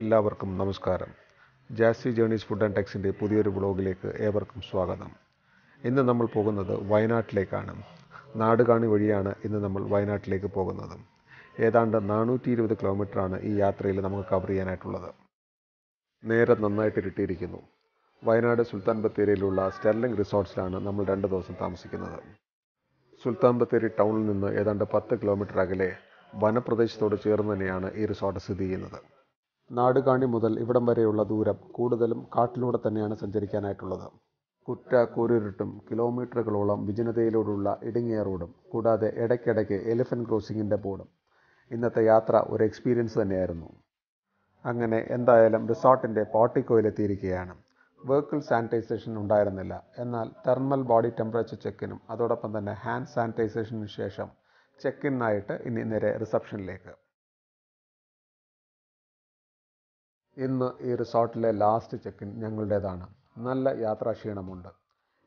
എല്ലാവർക്കും നമസ്കാരം jazzy journeys food and ടെക്സിൻ്റെ പുതിയൊരു ബ്ലോഗിലേക്ക് ഏവർക്കും സ്വാഗതം ഇന്ന് നമ്മൾ പോകുന്നത് വയനാട്ടിലേക്കാണ് നാടുകാണി വഴിയാണ് ഇന്ന് നമ്മൾ വയനാട്ടിലേക്ക് പോകുന്നത് ഏതാണ്ട് നാനൂറ്റി ഇരുപത് ആണ് ഈ യാത്രയിൽ നമുക്ക് കവർ ചെയ്യാനായിട്ടുള്ളത് നേരെ നന്നായിട്ട് ഇരുട്ടിയിരിക്കുന്നു വയനാട് സുൽത്താൻ ബത്തേരിയിലുള്ള സ്റ്റെർലിംഗ് റിസോർട്ട്സിലാണ് നമ്മൾ രണ്ട് ദിവസം താമസിക്കുന്നത് സുൽത്താൻ ബത്തേരി ടൗണിൽ നിന്ന് ഏതാണ്ട് പത്ത് കിലോമീറ്റർ അകലെ വനപ്രദേശത്തോട് ചേർന്ന് തന്നെയാണ് ഈ റിസോർട്ട് സ്ഥിതി ചെയ്യുന്നത് നാടുകാണി മുതൽ ഇവിടം വരെയുള്ള ദൂരം കൂടുതലും കാട്ടിലൂടെ തന്നെയാണ് സഞ്ചരിക്കാനായിട്ടുള്ളത് കുറ്റാക്കൂരിരുട്ടും കിലോമീറ്ററുകളോളം വിജനതയിലൂടെയുള്ള ഇടുങ്ങിയ റോഡും കൂടാതെ ഇടയ്ക്കിടയ്ക്ക് എലിഫൻറ്റ് ക്രോസിങ്ങിൻ്റെ ബോർഡും ഇന്നത്തെ യാത്ര ഒരു എക്സ്പീരിയൻസ് തന്നെയായിരുന്നു അങ്ങനെ എന്തായാലും റിസോർട്ടിൻ്റെ പോട്ടിക്കോയിലെത്തിയിരിക്കുകയാണ് വെഹിക്കിൾ സാനിറ്റൈസേഷൻ ഉണ്ടായിരുന്നില്ല എന്നാൽ തെർമൽ ബോഡി ടെമ്പറേച്ചർ ചെക്കിനും അതോടൊപ്പം തന്നെ ഹാൻഡ് സാനിറ്റൈസേഷനു ശേഷം ചെക്കിനായിട്ട് ഇനി നേരെ റിസപ്ഷനിലേക്ക് ഇന്ന് ഈ റിസോർട്ടിലെ ലാസ്റ്റ് ചെക്കിൻ ഞങ്ങളുടേതാണ് നല്ല യാത്രാക്ഷീണമുണ്ട്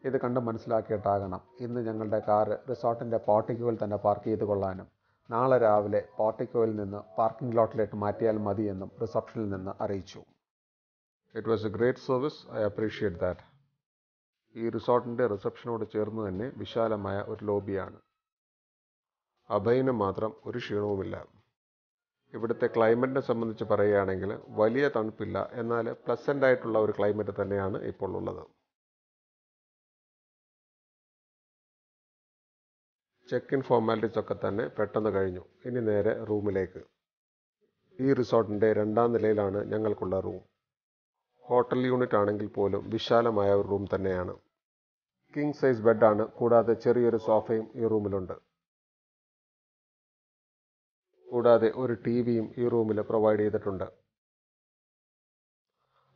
ഇത് കണ്ട് മനസ്സിലാക്കിയിട്ടാകണം ഇന്ന് ഞങ്ങളുടെ കാറ് റിസോർട്ടിൻ്റെ പോർട്ടിക്കോയിൽ തന്നെ പാർക്ക് ചെയ്ത് കൊള്ളാനും നാളെ രാവിലെ പാർട്ടിക്കോയിൽ നിന്ന് പാർക്കിംഗ് ലോട്ടിലേക്ക് മാറ്റിയാൽ മതിയെന്നും റിസപ്ഷനിൽ നിന്ന് അറിയിച്ചു it was a great service I appreciate that ഈ റിസോർട്ടിൻ്റെ റിസപ്ഷനോട് ചേർന്ന് തന്നെ വിശാലമായ ഒരു ലോബിയാണ് അഭയന് മാത്രം ഒരു ക്ഷീണവുമില്ല ഇവിടുത്തെ ക്ലൈമറ്റിനെ സംബന്ധിച്ച് പറയുകയാണെങ്കിൽ വലിയ തണുപ്പില്ല എന്നാൽ പ്ലസൻ്റ് ആയിട്ടുള്ള ഒരു ക്ലൈമറ്റ് തന്നെയാണ് ഇപ്പോൾ ഉള്ളത് ചെക്ക് ഇൻ ഫോർമാലിറ്റീസ് ഒക്കെ തന്നെ പെട്ടെന്ന് കഴിഞ്ഞു ഇനി നേരെ റൂമിലേക്ക് ഈ റിസോർട്ടിൻ്റെ രണ്ടാം നിലയിലാണ് ഞങ്ങൾക്കുള്ള റൂം ഹോട്ടൽ യൂണിറ്റ് ആണെങ്കിൽ പോലും വിശാലമായ ഒരു റൂം തന്നെയാണ് കിങ് സൈസ് ബെഡാണ് കൂടാതെ ചെറിയൊരു സോഫയും ഈ റൂമിലുണ്ട് കൂടാതെ ഒരു ടി വിയും ഈ റൂമിൽ പ്രൊവൈഡ് ചെയ്തിട്ടുണ്ട്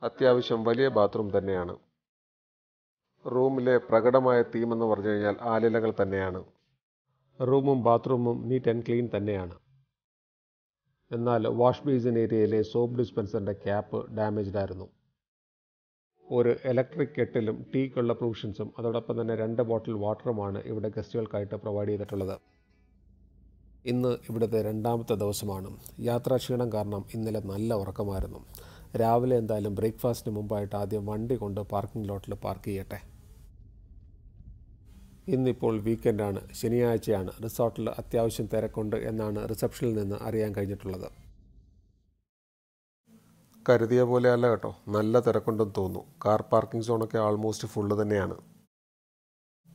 അത്യാവശ്യം വലിയ ബാത്റൂം തന്നെയാണ് റൂമിലെ പ്രകടമായ തീം എന്ന് പറഞ്ഞു കഴിഞ്ഞാൽ ആലിലകൾ തന്നെയാണ് റൂമും ബാത്റൂമും നീറ്റ് ആൻഡ് ക്ലീൻ തന്നെയാണ് എന്നാൽ വാഷ് ബേസിൻ ഏരിയയിലെ സോപ്പ് ഡിസ്പെൻസറിൻ്റെ ക്യാപ്പ് ഡാമേജ്ഡ് ആയിരുന്നു ഒരു ഇലക്ട്രിക് കെറ്റിലും ടീക്കുള്ള പ്രൊവിഷൻസും അതോടൊപ്പം തന്നെ രണ്ട് ബോട്ടിൽ വാട്ടറുമാണ് ഇവിടെ ഗസ്റ്റുകൾക്കായിട്ട് പ്രൊവൈഡ് ചെയ്തിട്ടുള്ളത് ഇന്ന് ഇവിടുത്തെ രണ്ടാമത്തെ ദിവസമാണ് യാത്രാക്ഷീണം കാരണം ഇന്നലെ നല്ല ഉറക്കമായിരുന്നു രാവിലെ എന്തായാലും ബ്രേക്ക്ഫാസ്റ്റിന് മുമ്പായിട്ട് ആദ്യം വണ്ടി കൊണ്ട് പാർക്കിംഗ് ലോട്ടിൽ പാർക്ക് ചെയ്യട്ടെ ഇന്നിപ്പോൾ വീക്കെൻഡാണ് ശനിയാഴ്ചയാണ് റിസോർട്ടിൽ അത്യാവശ്യം തിരക്കുണ്ട് എന്നാണ് റിസപ്ഷനിൽ നിന്ന് അറിയാൻ കഴിഞ്ഞിട്ടുള്ളത് കരുതിയ പോലെ അല്ല കേട്ടോ നല്ല തിരക്കുണ്ടെന്ന് തോന്നുന്നു കാർ പാർക്കിംഗ് സോണൊക്കെ ആൾമോസ്റ്റ് ഫുള്ള് തന്നെയാണ്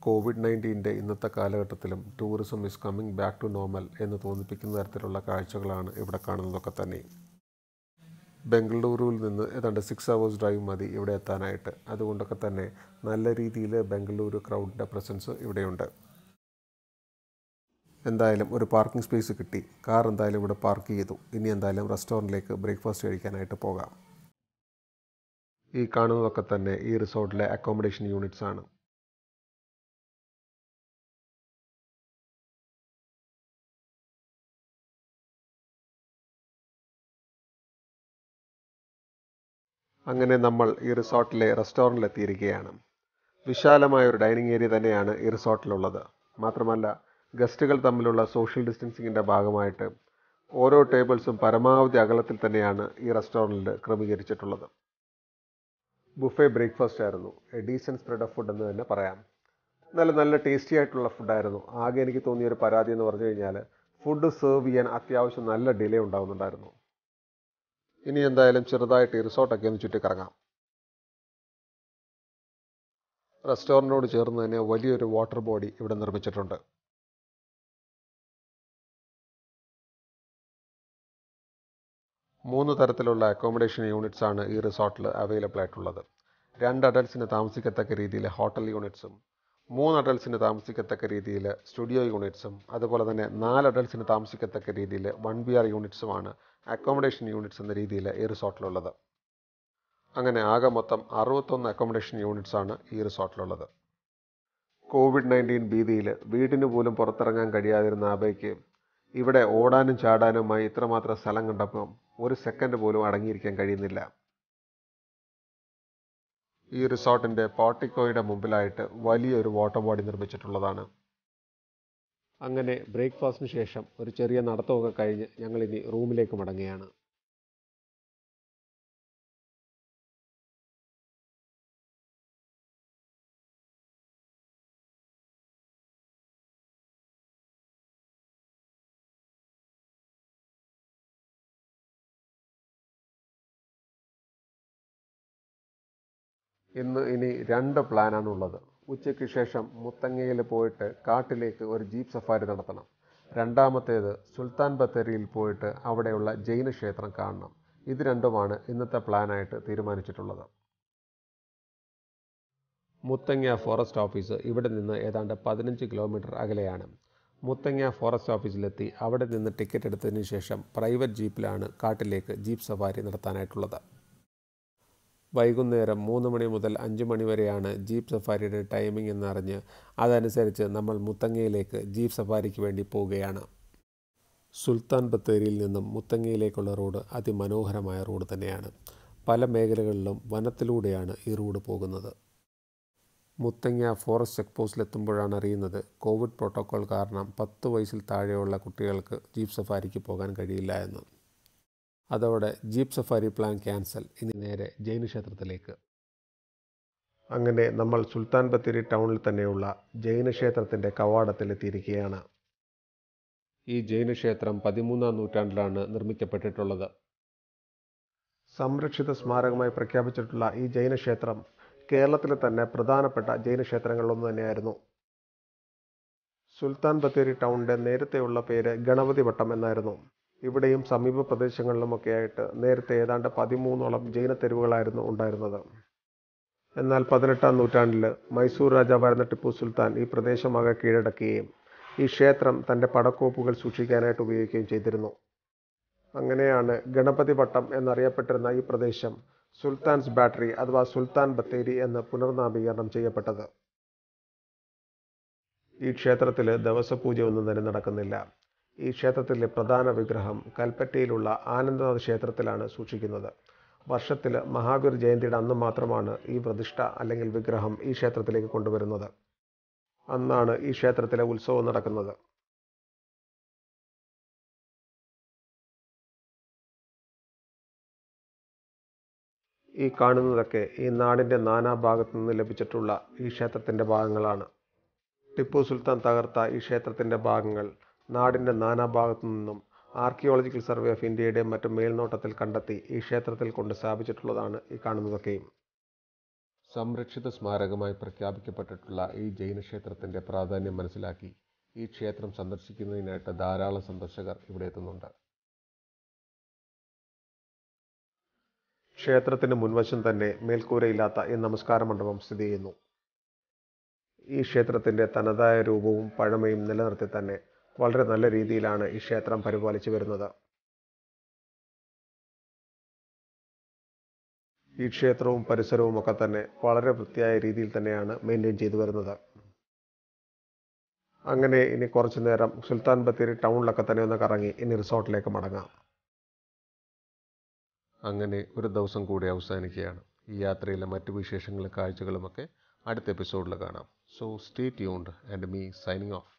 കോവിഡ് നയൻറ്റീൻ്റെ ഇന്നത്തെ കാലഘട്ടത്തിലും tourism is coming back to normal എന്ന് തോന്നിപ്പിക്കുന്ന തരത്തിലുള്ള കാഴ്ചകളാണ് ഇവിടെ കാണുന്നതൊക്കെ തന്നെ ബംഗളൂരുവിൽ നിന്ന് ഏതാണ്ട് സിക്സ് അവേഴ്സ് ഡ്രൈവ് മതി ഇവിടെ എത്താനായിട്ട് അതുകൊണ്ടൊക്കെ തന്നെ നല്ല രീതിയിൽ ബംഗളൂരു ക്രൗഡിൻ്റെ പ്രസൻസ് ഇവിടെയുണ്ട് എന്തായാലും ഒരു പാർക്കിംഗ് സ്പേസ് കിട്ടി കാർ എന്തായാലും ഇവിടെ പാർക്ക് ചെയ്തു ഇനി എന്തായാലും റെസ്റ്റോറൻറ്റിലേക്ക് ബ്രേക്ക്ഫാസ്റ്റ് കഴിക്കാനായിട്ട് പോകാം ഈ കാണുന്നതൊക്കെ തന്നെ ഈ റിസോർട്ടിലെ അക്കോമഡേഷൻ യൂണിറ്റ്സ് ആണ് അങ്ങനെ നമ്മൾ ഈ റിസോർട്ടിലെ റെസ്റ്റോറൻറ്റിൽ എത്തിയിരിക്കുകയാണ് വിശാലമായ ഒരു ഡൈനിങ് ഏരിയ തന്നെയാണ് ഈ റിസോർട്ടിലുള്ളത് മാത്രമല്ല ഗസ്റ്റുകൾ തമ്മിലുള്ള സോഷ്യൽ ഡിസ്റ്റൻസിങ്ങിൻ്റെ ഭാഗമായിട്ട് ഓരോ ടേബിൾസും പരമാവധി അകലത്തിൽ തന്നെയാണ് ഈ റെസ്റ്റോറൻറ്റിൽ ക്രമീകരിച്ചിട്ടുള്ളത് ബുഫേ ബ്രേക്ക്ഫാസ്റ്റ് ആയിരുന്നു a decent spread of food എന്ന് തന്നെ പറയാം നല്ല നല്ല ടേസ്റ്റി ആയിട്ടുള്ള ഫുഡായിരുന്നു ആകെ എനിക്ക് തോന്നിയ ഒരു പരാതി എന്ന് പറഞ്ഞു കഴിഞ്ഞാൽ ഫുഡ് സെർവ് ചെയ്യാൻ അത്യാവശ്യം നല്ല ഡിലേ ഉണ്ടാകുന്നുണ്ടായിരുന്നു ഇനി എന്തായാലും ചെറുതായിട്ട് ഈ റിസോർട്ടൊക്കെ ഒന്ന് കറങ്ങാം റെസ്റ്റോറൻറ്റിനോട് ചേർന്ന് തന്നെ വലിയൊരു വാട്ടർ ബോഡി ഇവിടെ നിർമ്മിച്ചിട്ടുണ്ട് മൂന്ന് തരത്തിലുള്ള അക്കോമഡേഷൻ യൂണിറ്റ്സ് ആണ് ഈ റിസോർട്ടിൽ അവൈലബിൾ ആയിട്ടുള്ളത് രണ്ട് അഡൽസിന് താമസിക്കത്തക്ക രീതിയിൽ ഹോട്ടൽ യൂണിറ്റ്സും മൂന്ന് അഡൽസിന് താമസിക്കത്തക്ക രീതിയിൽ സ്റ്റുഡിയോ യൂണിറ്റ്സും അതുപോലെ തന്നെ നാല് അഡൽസിന് താമസിക്കത്തക്ക രീതിയിൽ വൺ ബി ആർ യൂണിറ്റ്സുമാണ് അക്കോമഡേഷൻ യൂണിറ്റ്സ് എന്ന രീതിയിൽ ഈ റിസോർട്ടിലുള്ളത് അങ്ങനെ ആകെ മൊത്തം അറുപത്തൊന്ന് അക്കോമഡേഷൻ യൂണിറ്റ്സ് ആണ് ഈ റിസോർട്ടിലുള്ളത് കോവിഡ് നയൻറ്റീൻ ഭീതിയിൽ വീടിന് പോലും പുറത്തിറങ്ങാൻ കഴിയാതിരുന്ന ആബയ്ക്ക് ഇവിടെ ഓടാനും ചാടാനുമായി ഇത്രമാത്രം സ്ഥലം കണ്ടപ്പം ഒരു സെക്കൻഡ് പോലും അടങ്ങിയിരിക്കാൻ കഴിയുന്നില്ല ഈ റിസോർട്ടിൻ്റെ പാർട്ടിക്കോയുടെ മുമ്പിലായിട്ട് വലിയൊരു വാട്ടർ ബോഡി നിർമ്മിച്ചിട്ടുള്ളതാണ് അങ്ങനെ ബ്രേക്ക്ഫാസ്റ്റിന് ശേഷം ഒരു ചെറിയ നടത്തമൊക്കെ കഴിഞ്ഞ് ഞങ്ങളിനി റൂമിലേക്ക് മടങ്ങുകയാണ് ഇന്ന് ഇനി രണ്ട് പ്ലാനാണുള്ളത് ഉച്ചയ്ക്ക് ശേഷം മുത്തങ്ങയിൽ പോയിട്ട് കാട്ടിലേക്ക് ഒരു ജീപ്പ് സഫാരി നടത്തണം രണ്ടാമത്തേത് സുൽത്താൻ ബത്തേരിയിൽ പോയിട്ട് അവിടെയുള്ള ജൈന ക്ഷേത്രം കാണണം ഇത് രണ്ടുമാണ് ഇന്നത്തെ പ്ലാനായിട്ട് തീരുമാനിച്ചിട്ടുള്ളത് മുത്തങ്ങ ഫോറസ്റ്റ് ഓഫീസ് ഇവിടെ നിന്ന് ഏതാണ്ട് പതിനഞ്ച് കിലോമീറ്റർ അകലെയാണ് മുത്തങ്ങ ഫോറസ്റ്റ് ഓഫീസിലെത്തി അവിടെ നിന്ന് ടിക്കറ്റ് എടുത്തതിന് ശേഷം പ്രൈവറ്റ് ജീപ്പിലാണ് കാട്ടിലേക്ക് ജീപ്പ് സഫാരി നടത്താനായിട്ടുള്ളത് വൈകുന്നേരം മൂന്ന് മണി മുതൽ അഞ്ച് മണി വരെയാണ് ജീപ്പ് സഫാരിയുടെ ടൈമിംഗ് എന്നറിഞ്ഞ് അതനുസരിച്ച് നമ്മൾ മുത്തങ്ങയിലേക്ക് ജീപ്പ് സഫാരിക്ക് വേണ്ടി പോവുകയാണ് സുൽത്താൻ ബത്തേരിയിൽ നിന്നും മുത്തങ്ങയിലേക്കുള്ള റോഡ് അതിമനോഹരമായ റോഡ് തന്നെയാണ് പല മേഖലകളിലും വനത്തിലൂടെയാണ് ഈ റോഡ് പോകുന്നത് മുത്തങ്ങ ഫോറസ്റ്റ് ചെക്ക് പോസ്റ്റിലെത്തുമ്പോഴാണ് അറിയുന്നത് കോവിഡ് പ്രോട്ടോക്കോൾ കാരണം പത്ത് വയസ്സിൽ താഴെയുള്ള കുട്ടികൾക്ക് ജീപ്പ് സഫാരിക്ക് പോകാൻ കഴിയില്ല എന്ന് അതോടെ ജീപ്പ് സഫാരി പ്ലാൻ ക്യാൻസൽ ഇനി നേരെ ജൈന ക്ഷേത്രത്തിലേക്ക് അങ്ങനെ നമ്മൾ സുൽത്താൻ ബത്തേരി ടൗണിൽ തന്നെയുള്ള ജൈന ക്ഷേത്രത്തിൻ്റെ കവാടത്തിലെത്തിയിരിക്കുകയാണ് ഈ ജൈന ക്ഷേത്രം പതിമൂന്നാം നൂറ്റാണ്ടിലാണ് നിർമ്മിക്കപ്പെട്ടിട്ടുള്ളത് സംരക്ഷിത സ്മാരകമായി പ്രഖ്യാപിച്ചിട്ടുള്ള ഈ ജൈന ക്ഷേത്രം കേരളത്തിലെ തന്നെ പ്രധാനപ്പെട്ട ജൈന ക്ഷേത്രങ്ങളിലൊന്ന് തന്നെയായിരുന്നു സുൽത്താൻ ബത്തേരി ടൗണിൻ്റെ നേരത്തെയുള്ള പേര് ഗണപതി വട്ടം എന്നായിരുന്നു ഇവിടെയും സമീപ പ്രദേശങ്ങളിലുമൊക്കെയായിട്ട് നേരത്തെ ഏതാണ്ട് പതിമൂന്നോളം ജൈന തെരുവുകളായിരുന്നു ഉണ്ടായിരുന്നത് എന്നാൽ പതിനെട്ടാം നൂറ്റാണ്ടിൽ മൈസൂർ രാജാവായിരുന്ന ടിപ്പു സുൽത്താൻ ഈ പ്രദേശമാകെ കീഴടക്കുകയും ഈ ക്ഷേത്രം തൻ്റെ പടക്കോപ്പുകൾ സൂക്ഷിക്കാനായിട്ട് ഉപയോഗിക്കുകയും ചെയ്തിരുന്നു അങ്ങനെയാണ് ഗണപതി വട്ടം എന്നറിയപ്പെട്ടിരുന്ന ഈ പ്രദേശം സുൽത്താൻസ് ബാറ്ററി അഥവാ സുൽത്താൻ ബത്തേരി എന്ന് പുനർനാമീകരണം ചെയ്യപ്പെട്ടത് ഈ ക്ഷേത്രത്തിൽ ദിവസപൂജ ഒന്നും തന്നെ നടക്കുന്നില്ല ഈ ക്ഷേത്രത്തിലെ പ്രധാന വിഗ്രഹം കൽപ്പറ്റയിലുള്ള ആനന്ദനാഥ് ക്ഷേത്രത്തിലാണ് സൂക്ഷിക്കുന്നത് വർഷത്തിൽ മഹാവീർ ജയന്തിയുടെ അന്ന് മാത്രമാണ് ഈ പ്രതിഷ്ഠ അല്ലെങ്കിൽ വിഗ്രഹം ഈ ക്ഷേത്രത്തിലേക്ക് കൊണ്ടുവരുന്നത് അന്നാണ് ഈ ക്ഷേത്രത്തിലെ ഉത്സവം നടക്കുന്നത് ഈ കാണുന്നതൊക്കെ ഈ നാടിൻ്റെ നാനാഭാഗത്തു നിന്ന് ലഭിച്ചിട്ടുള്ള ഈ ക്ഷേത്രത്തിൻ്റെ ഭാഗങ്ങളാണ് ടിപ്പു സുൽത്താൻ തകർത്ത ഈ ക്ഷേത്രത്തിൻ്റെ ഭാഗങ്ങൾ നാടിൻ്റെ നാനാഭാഗത്തു നിന്നും ആർക്കിയോളജിക്കൽ സർവേ ഓഫ് ഇന്ത്യയുടെ മറ്റു മേൽനോട്ടത്തിൽ കണ്ടെത്തി ഈ ക്ഷേത്രത്തിൽ കൊണ്ട് സ്ഥാപിച്ചിട്ടുള്ളതാണ് ഈ കാണുന്നതൊക്കെയും സംരക്ഷിത സ്മാരകമായി പ്രഖ്യാപിക്കപ്പെട്ടിട്ടുള്ള ഈ ജൈനക്ഷേത്രത്തിൻ്റെ പ്രാധാന്യം മനസ്സിലാക്കി ഈ ക്ഷേത്രം സന്ദർശിക്കുന്നതിനായിട്ട് ധാരാളം സന്ദർശകർ ഇവിടെ എത്തുന്നുണ്ട് ക്ഷേത്രത്തിന് മുൻവശം തന്നെ മേൽക്കൂരയില്ലാത്ത ഈ നമസ്കാര മണ്ഡപം സ്ഥിതി ചെയ്യുന്നു ഈ ക്ഷേത്രത്തിൻ്റെ തനതായ രൂപവും പഴമയും നിലനിർത്തി തന്നെ വളരെ നല്ല രീതിയിലാണ് ഈ ക്ഷേത്രം പരിപാലിച്ചു വരുന്നത് ഈ ക്ഷേത്രവും പരിസരവും ഒക്കെ തന്നെ വളരെ വൃത്തിയായ രീതിയിൽ തന്നെയാണ് മെയിൻറ്റെയിൻ ചെയ്തു വരുന്നത് അങ്ങനെ ഇനി കുറച്ചു നേരം സുൽത്താൻ ബത്തേരി ടൗണിലൊക്കെ തന്നെ ഒന്ന് കറങ്ങി ഇനി റിസോർട്ടിലേക്ക് മടങ്ങാം അങ്ങനെ ഒരു ദിവസം കൂടി അവസാനിക്കുകയാണ് ഈ യാത്രയിലെ മറ്റു വിശേഷങ്ങളും കാഴ്ചകളുമൊക്കെ അടുത്ത എപ്പിസോഡിൽ കാണാം so stay tuned and me signing of